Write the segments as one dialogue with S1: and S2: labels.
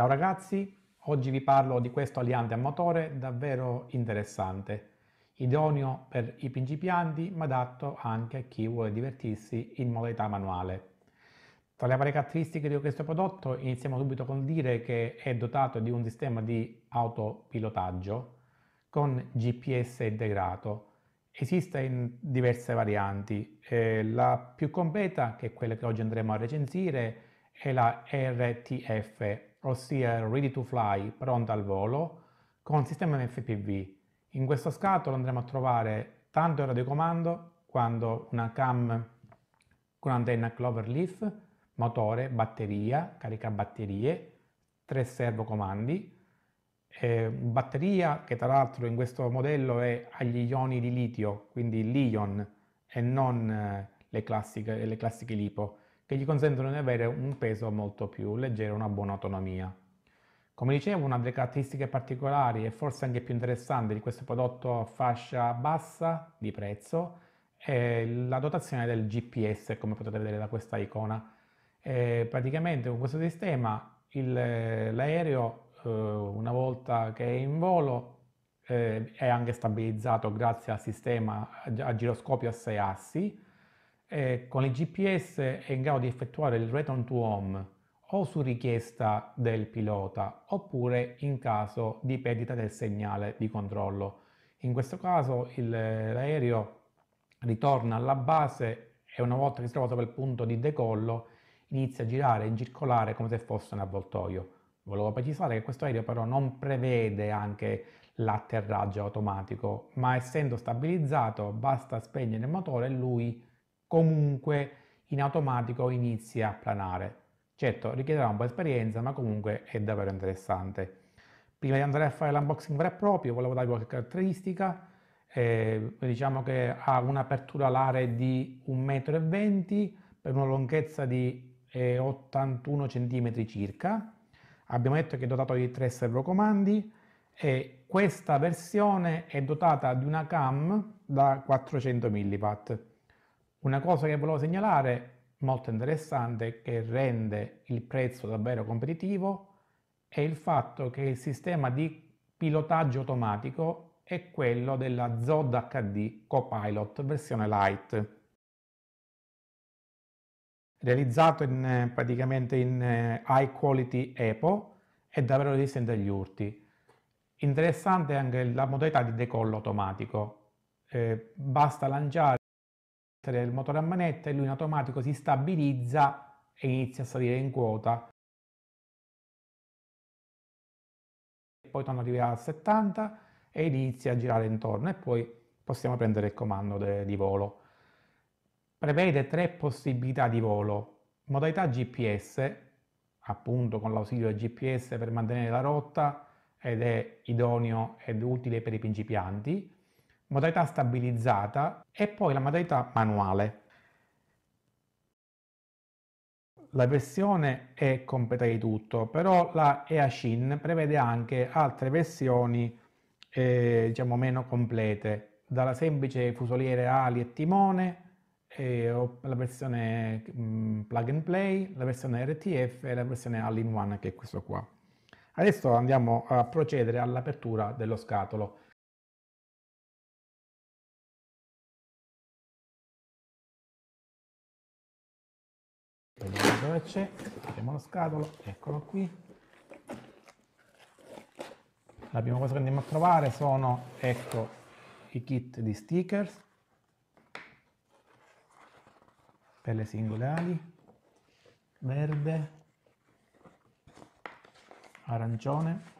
S1: Ciao ragazzi, oggi vi parlo di questo aliante a motore davvero interessante, idoneo per i principianti ma adatto anche a chi vuole divertirsi in modalità manuale. Tra le varie caratteristiche di questo prodotto iniziamo subito con dire che è dotato di un sistema di autopilotaggio con GPS integrato. Esiste in diverse varianti, eh, la più completa, che è quella che oggi andremo a recensire, è la RTF ossia Ready to Fly, pronta al volo, con sistema FPV. In questa scatola andremo a trovare tanto il radiocomando quanto una cam con antenna Cloverleaf, motore, batteria, caricabatterie, tre servocomandi, eh, batteria che tra l'altro in questo modello è agli ioni di litio, quindi l'Ion e non eh, le, classiche, le classiche lipo che gli consentono di avere un peso molto più leggero e una buona autonomia. Come dicevo, una delle caratteristiche particolari e forse anche più interessante di questo prodotto a fascia bassa di prezzo è la dotazione del GPS, come potete vedere da questa icona. E praticamente con questo sistema l'aereo, eh, una volta che è in volo, eh, è anche stabilizzato grazie al sistema a giroscopio a 6 assi, eh, con il GPS è in grado di effettuare il return to home o su richiesta del pilota oppure in caso di perdita del segnale di controllo. In questo caso il, l'aereo ritorna alla base e una volta che si trova sopra il punto di decollo inizia a girare e circolare come se fosse un avvoltoio. Volevo precisare che questo aereo però non prevede anche l'atterraggio automatico, ma essendo stabilizzato basta spegnere il motore e lui comunque in automatico inizia a planare. Certo, richiederà un po' di esperienza, ma comunque è davvero interessante. Prima di andare a fare l'unboxing vero e proprio, volevo dare qualche caratteristica. Eh, diciamo che ha un'apertura alare di 1,20 m per una lunghezza di eh, 81 cm circa. Abbiamo detto che è dotato di tre servocomandi e questa versione è dotata di una cam da 400 mW. Una cosa che volevo segnalare molto interessante che rende il prezzo davvero competitivo è il fatto che il sistema di pilotaggio automatico è quello della Zod HD Copilot versione Lite. Realizzato in, eh, praticamente in eh, high quality EPO è davvero resistente agli urti. Interessante anche la modalità di decollo automatico. Eh, basta lanciare il motore a manetta e lui in automatico si stabilizza e inizia a salire in quota. Poi torna a al 70 e inizia a girare intorno e poi possiamo prendere il comando di volo. Prevede tre possibilità di volo. Modalità GPS, appunto con l'ausilio del GPS per mantenere la rotta ed è idoneo ed utile per i principianti modalità stabilizzata e poi la modalità manuale. La versione è completa di tutto, però la EASIN prevede anche altre versioni eh, diciamo meno complete, dalla semplice fusoliere ali e timone, eh, la versione mm, plug and play, la versione RTF e la versione all-in-one che è questo qua. Adesso andiamo a procedere all'apertura dello scatolo. dove c'è, mettiamo la scatola, eccolo qui. La prima cosa che andiamo a trovare sono, ecco, i kit di stickers per le singole ali, verde, arancione,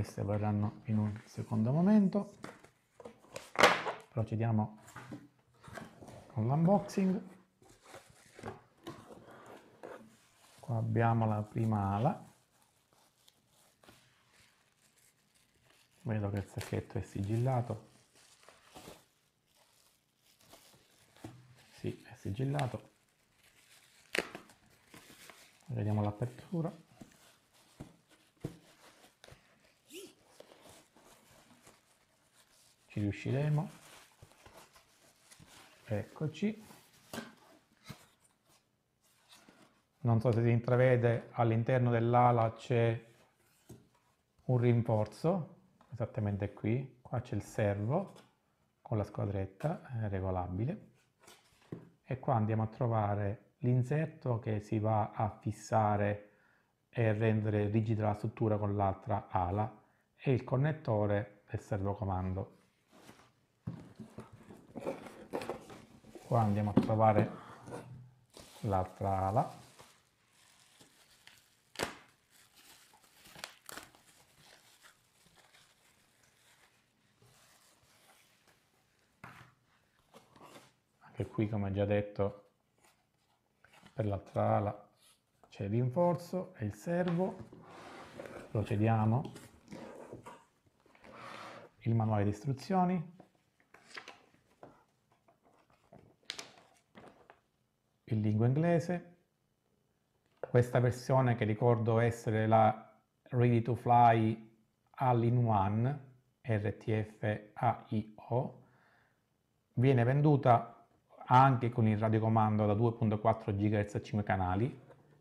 S1: queste verranno in un secondo momento. Procediamo con l'unboxing. Qua abbiamo la prima ala. Vedo che il sacchetto è sigillato. Sì, è sigillato. Vediamo l'apertura. ci riusciremo eccoci non so se si intravede all'interno dell'ala c'è un rinforzo esattamente qui qua c'è il servo con la squadretta regolabile e qua andiamo a trovare l'inserto che si va a fissare e rendere rigida la struttura con l'altra ala e il connettore del servocomando qua andiamo a trovare l'altra ala anche qui come già detto per l'altra ala c'è il rinforzo e il servo procediamo il manuale di istruzioni in lingua inglese. Questa versione che ricordo essere la Ready to Fly all in 1 RTF AIO viene venduta anche con il radiocomando da 2.4 GHz a 5 canali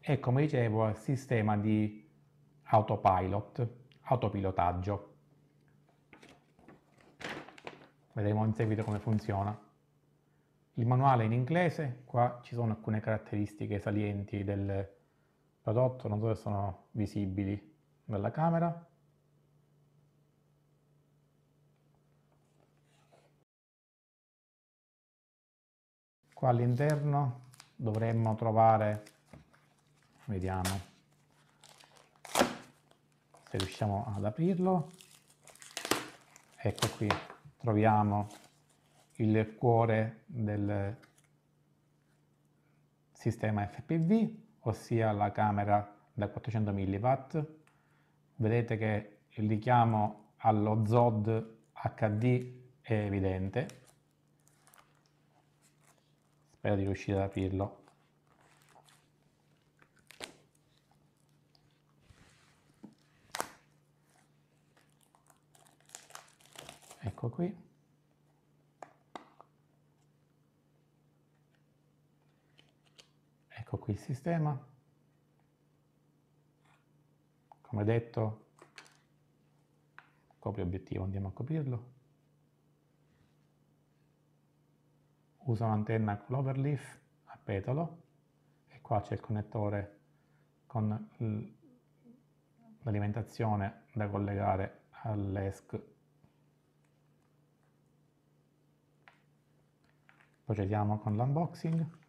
S1: e come dicevo al sistema di autopilot, autopilotaggio. Vedremo in seguito come funziona. Il manuale è in inglese, qua ci sono alcune caratteristiche salienti del prodotto, non so se sono visibili dalla camera. Qua all'interno dovremmo trovare, vediamo se riusciamo ad aprirlo, ecco qui troviamo il cuore del sistema FPV, ossia la camera da 400 mW. Vedete che il richiamo allo ZOD HD è evidente. Spero di riuscire ad aprirlo. Ecco qui. ecco qui il sistema. Come detto, copri obiettivo, andiamo a coprirlo. Uso un'antenna l'overleaf a petalo e qua c'è il connettore con l'alimentazione da collegare all'ESC. Procediamo con l'unboxing.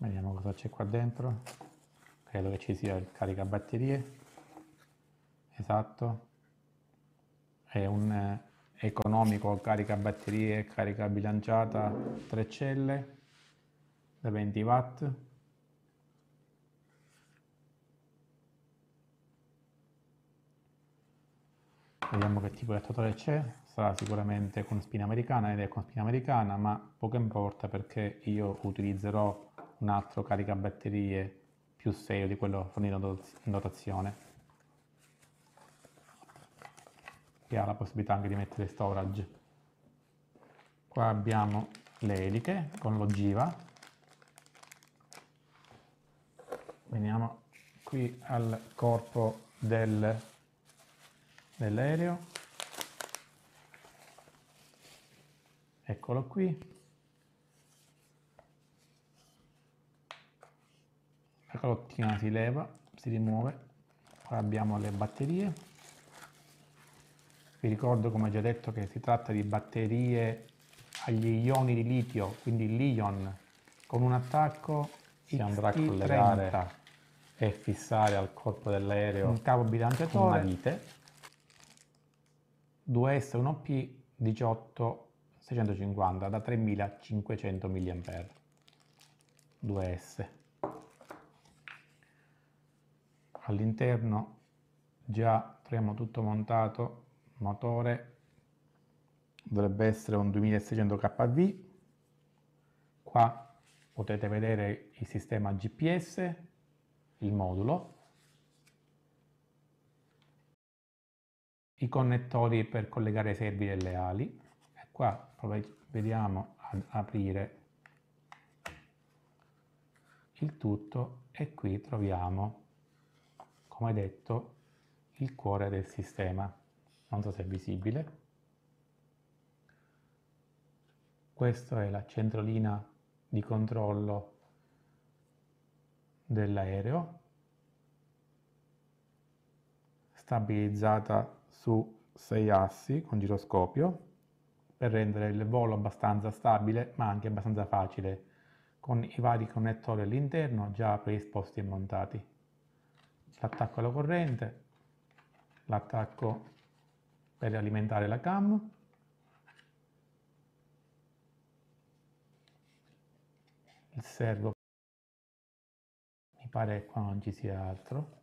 S1: Vediamo cosa c'è qua dentro. Credo che ci sia il caricabatterie. Esatto. È un eh, economico caricabatterie, carica bilanciata, 3 celle da 20 watt. Vediamo che tipo di attuatore c'è, sarà sicuramente con spina americana ed è con spina americana, ma poco importa perché io utilizzerò un altro caricabatterie più serio di quello fornito in dotazione che ha la possibilità anche di mettere storage qua abbiamo le eliche con l'ogiva veniamo qui al corpo del, dell'aereo eccolo qui rottina si leva, si rimuove. Ora abbiamo le batterie. Vi ricordo, come già detto, che si tratta di batterie agli ioni di litio, quindi l'ion con un attacco si andrà a collegare e fissare al corpo dell'aereo un cavo bilanciatore, una vite, 2S1P 18650 da 3500 mAh, 2S. all'interno già tremo tutto montato motore dovrebbe essere un 2600 kV qua potete vedere il sistema gps il modulo i connettori per collegare i servi delle ali e qua vediamo ad aprire il tutto e qui troviamo come detto, il cuore del sistema. Non so se è visibile. Questa è la centralina di controllo dell'aereo, stabilizzata su sei assi con giroscopio per rendere il volo abbastanza stabile ma anche abbastanza facile con i vari connettori all'interno già preesposti e montati l'attacco alla corrente, l'attacco per alimentare la cam, il servo, mi pare che qua non ci sia altro,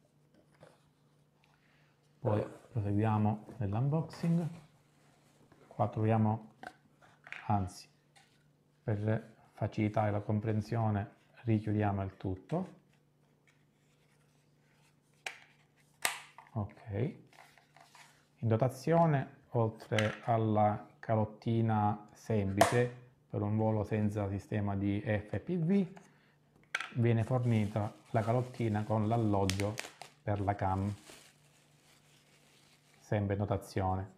S1: poi proseguiamo nell'unboxing, qua troviamo, anzi, per facilitare la comprensione richiudiamo il tutto Ok. In dotazione, oltre alla calottina semplice per un volo senza sistema di FPV, viene fornita la calottina con l'alloggio per la cam, sempre in dotazione.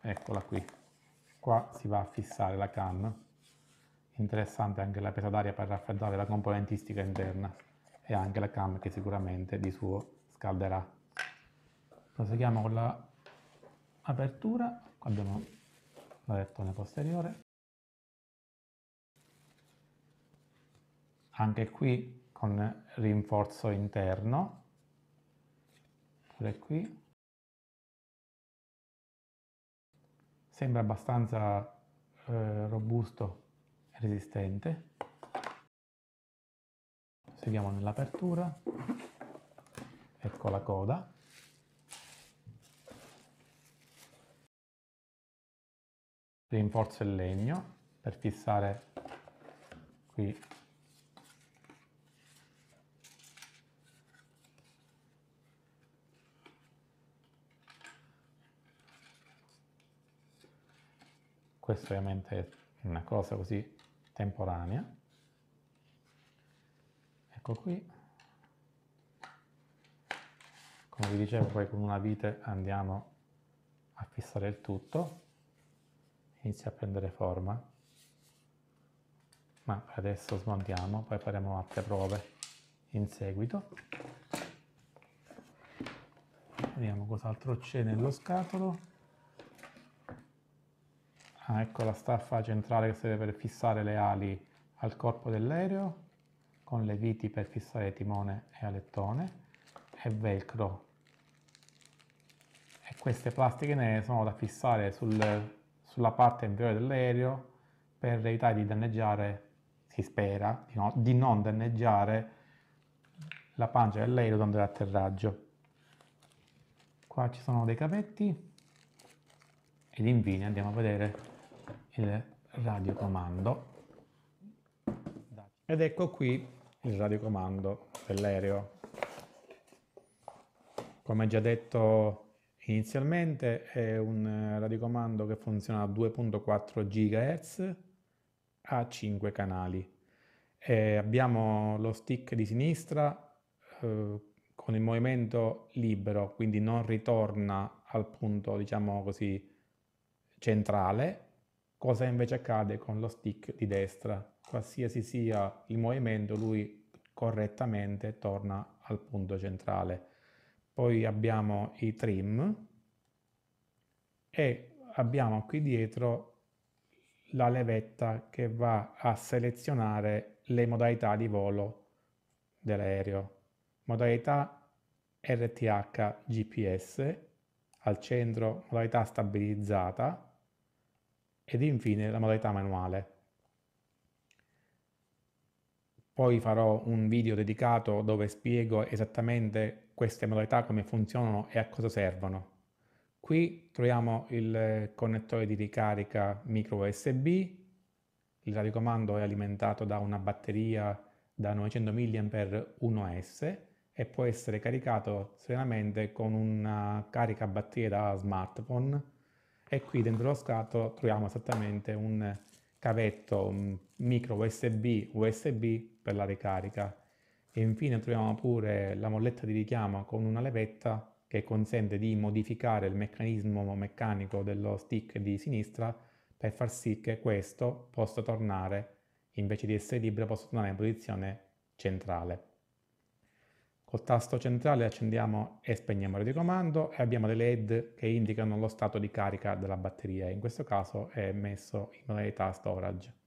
S1: Eccola qui. Qua si va a fissare la cam. Interessante anche la presa d'aria per raffreddare la componentistica interna e anche la cam che sicuramente di suo scalderà. Proseguiamo con la abbiamo la lettone posteriore. Anche qui con rinforzo interno, pure qui. Sembra abbastanza eh, robusto e resistente seguiamo nell'apertura, ecco la coda. Rinforzo il legno per fissare qui questo ovviamente è una cosa così temporanea ecco qui come vi dicevo poi con una vite andiamo a fissare il tutto inizia a prendere forma ma adesso smontiamo poi faremo altre prove in seguito vediamo cos'altro c'è nello scatolo ah, ecco la staffa centrale che serve per fissare le ali al corpo dell'aereo con le viti per fissare timone e alettone e velcro e queste plastiche nere sono da fissare sul, sulla parte inferiore dell'aereo per evitare di danneggiare, si spera, di, no, di non danneggiare la pancia dell'aereo durante l'atterraggio. Qua ci sono dei capetti ed infine andiamo a vedere il radiocomando. Ed ecco qui il radiocomando dell'aereo. Come già detto inizialmente è un eh, radiocomando che funziona a 2.4 GHz a 5 canali. E abbiamo lo stick di sinistra eh, con il movimento libero, quindi non ritorna al punto, diciamo così, centrale, cosa invece accade con lo stick di destra. Qualsiasi sia il movimento, lui correttamente torna al punto centrale. Poi abbiamo i trim e abbiamo qui dietro la levetta che va a selezionare le modalità di volo dell'aereo. Modalità RTH GPS, al centro modalità stabilizzata ed infine la modalità manuale. Poi farò un video dedicato dove spiego esattamente queste modalità, come funzionano e a cosa servono. Qui troviamo il connettore di ricarica micro USB, il radiocomando è alimentato da una batteria da 900 mAh 1S e può essere caricato serenamente con una carica batteria da smartphone e qui dentro lo scatto troviamo esattamente un cavetto micro USB USB per la ricarica e infine troviamo pure la molletta di richiamo con una levetta che consente di modificare il meccanismo meccanico dello stick di sinistra per far sì che questo possa tornare, invece di essere libero, possa tornare in posizione centrale. Col tasto centrale accendiamo e spegniamo il radiocomando e abbiamo delle LED che indicano lo stato di carica della batteria, in questo caso è messo in modalità storage.